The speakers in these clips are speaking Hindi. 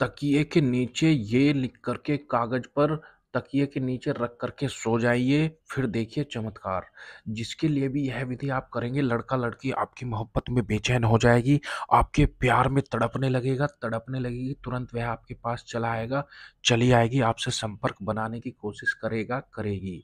तकिए के नीचे ये लिख करके कागज पर तकिए के नीचे रख करके सो जाइए फिर देखिए चमत्कार जिसके लिए भी यह विधि आप करेंगे लड़का लड़की आपकी मोहब्बत में बेचैन हो जाएगी आपके प्यार में तड़पने लगेगा तड़पने लगेगी तुरंत वह आपके पास चला आएगा चली आएगी आपसे संपर्क बनाने की कोशिश करेगा करेगी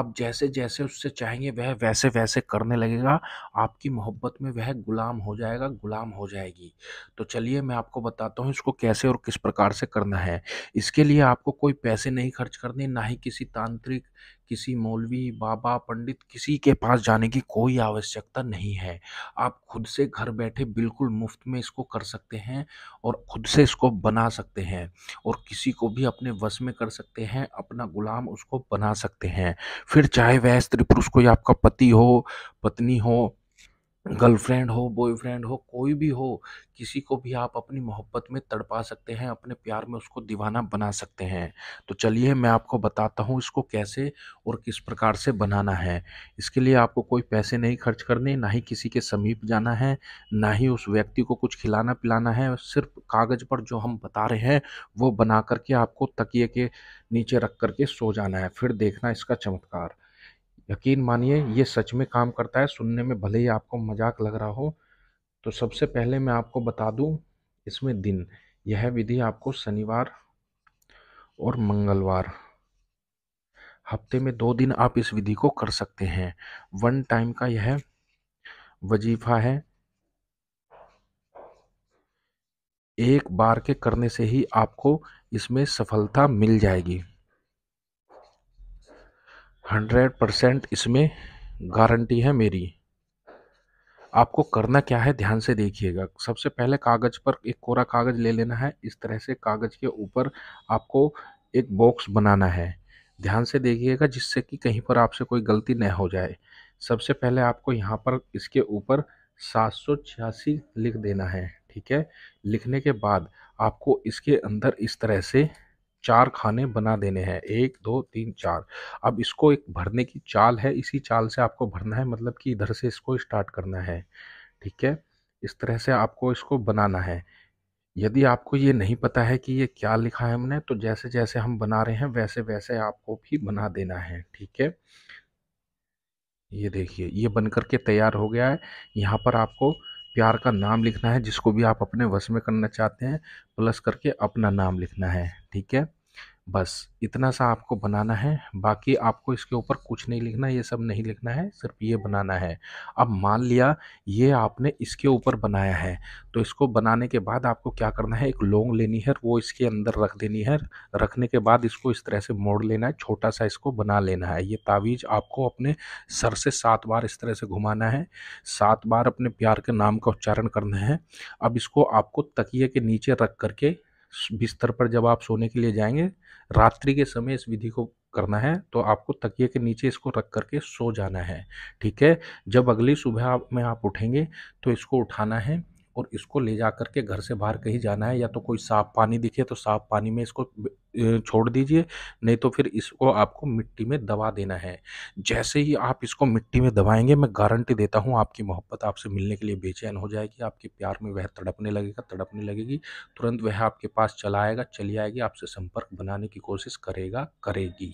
आप जैसे जैसे उससे चाहेंगे वह वैसे वैसे करने लगेगा आपकी मोहब्बत में वह गुलाम हो जाएगा गुलाम हो जाएगी तो चलिए मैं आपको बताता हूँ इसको कैसे और किस प्रकार से करना है इसके लिए आपको कोई पैसे नहीं खर्च कर करने ना ही किसी तांत्रिक किसी मौलवी बाबा पंडित किसी के पास जाने की कोई आवश्यकता नहीं है आप खुद से घर बैठे बिल्कुल मुफ्त में इसको कर सकते हैं और खुद से इसको बना सकते हैं और किसी को भी अपने वश में कर सकते हैं अपना गुलाम उसको बना सकते हैं फिर चाहे वह स्त्री पुरुष कोई आपका पति हो पत्नी हो गर्लफ्रेंड हो बॉयफ्रेंड हो कोई भी हो किसी को भी आप अपनी मोहब्बत में तड़पा सकते हैं अपने प्यार में उसको दीवाना बना सकते हैं तो चलिए मैं आपको बताता हूँ इसको कैसे और किस प्रकार से बनाना है इसके लिए आपको कोई पैसे नहीं खर्च करने ना ही किसी के समीप जाना है ना ही उस व्यक्ति को कुछ खिलाना पिलाना है सिर्फ कागज़ पर जो हम बता रहे हैं वो बना करके आपको तकिए के नीचे रख करके सो जाना है फिर देखना इसका चमत्कार यकीन मानिए ये सच में काम करता है सुनने में भले ही आपको मजाक लग रहा हो तो सबसे पहले मैं आपको बता दूं इसमें दिन यह विधि आपको शनिवार और मंगलवार हफ्ते में दो दिन आप इस विधि को कर सकते हैं वन टाइम का यह वजीफा है एक बार के करने से ही आपको इसमें सफलता मिल जाएगी हंड्रेड परसेंट इसमें गारंटी है मेरी आपको करना क्या है ध्यान से देखिएगा सबसे पहले कागज़ पर एक कोरा कागज़ ले लेना है इस तरह से कागज़ के ऊपर आपको एक बॉक्स बनाना है ध्यान से देखिएगा जिससे कि कहीं पर आपसे कोई गलती न हो जाए सबसे पहले आपको यहाँ पर इसके ऊपर सात सौ छियासी लिख देना है ठीक है लिखने के बाद आपको इसके अंदर इस तरह से चार खाने बना देने हैं एक दो तीन चार अब इसको एक भरने की चाल है इसी चाल से आपको भरना है मतलब कि इधर से इसको स्टार्ट करना है ठीक है इस तरह से आपको इसको बनाना है यदि आपको ये नहीं पता है कि ये क्या लिखा है हमने तो जैसे जैसे हम बना रहे हैं वैसे वैसे आपको भी बना देना है ठीक है ये देखिए ये बन करके तैयार हो गया है यहाँ पर आपको प्यार का नाम लिखना है जिसको भी आप अपने वश में करना चाहते हैं प्लस करके अपना नाम लिखना है ठीक है बस इतना सा आपको बनाना है बाकी आपको इसके ऊपर कुछ नहीं लिखना ये सब नहीं लिखना है सिर्फ ये बनाना है अब मान लिया ये आपने इसके ऊपर बनाया है तो इसको बनाने के बाद आपको क्या करना है एक लोंग लेनी है वो इसके अंदर रख देनी है रखने के बाद इसको इस तरह से मोड़ लेना है छोटा सा इसको बना लेना है ये तावीज़ आपको अपने सर से सात बार इस तरह से घुमाना है सात बार अपने प्यार के नाम का उच्चारण करना है अब इसको आपको तकिए के नीचे रख करके बिस्तर पर जब आप सोने के लिए जाएंगे रात्रि के समय इस विधि को करना है तो आपको तकिए के नीचे इसको रख करके सो जाना है ठीक है जब अगली सुबह में आप उठेंगे तो इसको उठाना है और इसको ले जा करके घर से बाहर कहीं जाना है या तो कोई साफ़ पानी दिखे तो साफ़ पानी में इसको छोड़ दीजिए नहीं तो फिर इसको आपको मिट्टी में दबा देना है जैसे ही आप इसको मिट्टी में दबाएंगे मैं गारंटी देता हूँ आपकी मोहब्बत आपसे मिलने के लिए बेचैन हो जाएगी आपके प्यार में वह तड़पने लगेगा तड़पने लगेगी तुरंत वह आपके पास चला आएगा चली आएगी आपसे संपर्क बनाने की कोशिश करेगा करेगी